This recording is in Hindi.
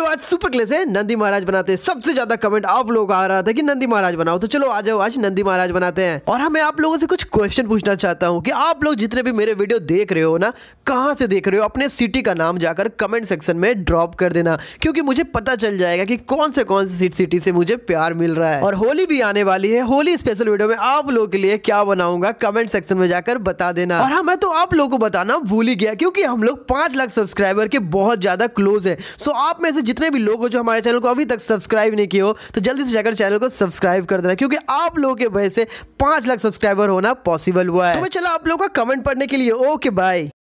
चलो आज सुपर क्लेस है नंदी महाराज बनाते हैं सबसे ज्यादा कमेंट आप लोग आ रहा था कि नंदी महाराज बनाओ तो चलो आ जाओ आज नंदी महाराज बनाते हैं और हमें हाँ, आप लोगों से कुछ क्वेश्चन पूछना चाहता हूँ कि आप लोग जितने भी मेरे वीडियो देख रहे हो ना कहाँ से देख रहे हो अपने सिटी का नाम जाकर कमेंट सेक्शन में ड्रॉप कर देना क्योंकि मुझे पता चल जाएगा की कौन से कौन से सिटी से मुझे प्यार मिल रहा है और होली भी आने वाली है होली स्पेशल वीडियो में आप लोग के लिए क्या बनाऊंगा कमेंट सेक्शन में जाकर बता देना और हमें हाँ, तो आप लोग को बताना भूल ही गया क्योंकि हम लोग पांच लाख सब्सक्राइबर के बहुत ज्यादा क्लोज है सो आप में से जितने भी लोग हो जो हमारे चैनल को अभी तक सब्सक्राइब नहीं किए हो तो जल्दी से जाकर चैनल को सब्सक्राइब कर देना क्योंकि आप लोगों के वजह से पांच लाख सब्सक्राइबर होना पॉसिबल हुआ है तो चला आप लोगों का कमेंट पढ़ने के लिए ओके बाय